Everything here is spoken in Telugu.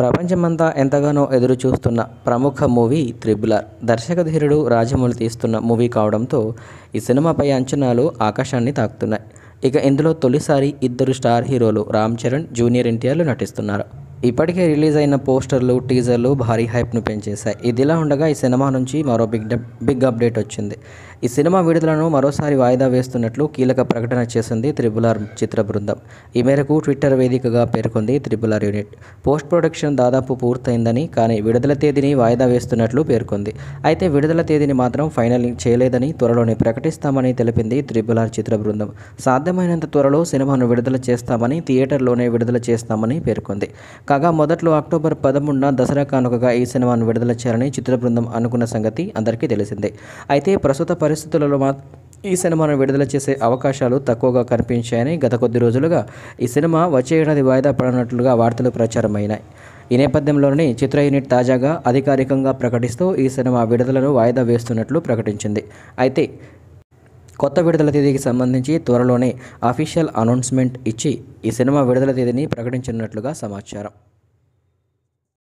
ప్రపంచమంతా ఎంతగానో ఎదురు చూస్తున్న ప్రముఖ మూవీ త్రిబులర్ దర్శకధీరుడు రాజమౌళి తీస్తున్న మూవీ కావడంతో ఈ సినిమాపై అంచనాలు ఆకాశాన్ని తాకుతున్నాయి ఇక ఇందులో తొలిసారి ఇద్దరు స్టార్ హీరోలు రామ్ చరణ్ జూనియర్ ఎన్టీఆర్లు నటిస్తున్నారు ఇప్పటికే రిలీజ్ అయిన పోస్టర్లు టీజర్లు భారీ హైప్ను పెంచేశాయి ఇదిలా ఉండగా ఈ సినిమా నుంచి మరో బిగ్ బిగ్ అప్డేట్ వచ్చింది ఈ సినిమా విడుదలను మరోసారి వాయిదా వేస్తున్నట్లు కీలక ప్రకటన చేసింది త్రిబులార్ చిత్ర బృందం ఈ మేరకు ట్విట్టర్ వేదికగా పేర్కొంది త్రిబులార్ యూనిట్ పోస్ట్ ప్రొడక్షన్ దాదాపు పూర్తయిందని కానీ విడుదల తేదీని వాయిదా వేస్తున్నట్లు పేర్కొంది అయితే విడుదల తేదీని మాత్రం ఫైనల్ చేయలేదని త్వరలోనే ప్రకటిస్తామని తెలిపింది త్రిబులార్ చిత్ర బృందం సాధ్యమైనంత త్వరలో సినిమాను విడుదల చేస్తామని థియేటర్లోనే విడుదల చేస్తామని పేర్కొంది కాగా మొదట్లో అక్టోబర్ పదమూడున దసరా కానుకగా ఈ సినిమాను విడుదల చేయాలని చిత్ర బృందం అనుకున్న సంగతి అందరికీ తెలిసిందే అయితే ప్రస్తుత పరిస్థితులలో మా ఈ సినిమాను విడుదల చేసే అవకాశాలు తక్కువగా కనిపించాయని గత కొద్ది రోజులుగా ఈ సినిమా వచ్చే ఏడాది వాయిదా పడనట్లుగా వార్తలు ప్రచారమైనాయి ఈ నేపథ్యంలోనే చిత్ర యూనిట్ తాజాగా అధికారికంగా ప్రకటిస్తూ ఈ సినిమా విడుదలను వాయిదా వేస్తున్నట్లు ప్రకటించింది అయితే కొత్త విడుదల తేదీకి సంబంధించి త్వరలోనే అఫీషియల్ అనౌన్స్మెంట్ ఇచ్చి ఈ సినిమా విడుదల తేదీని ప్రకటించినట్లుగా సమాచారం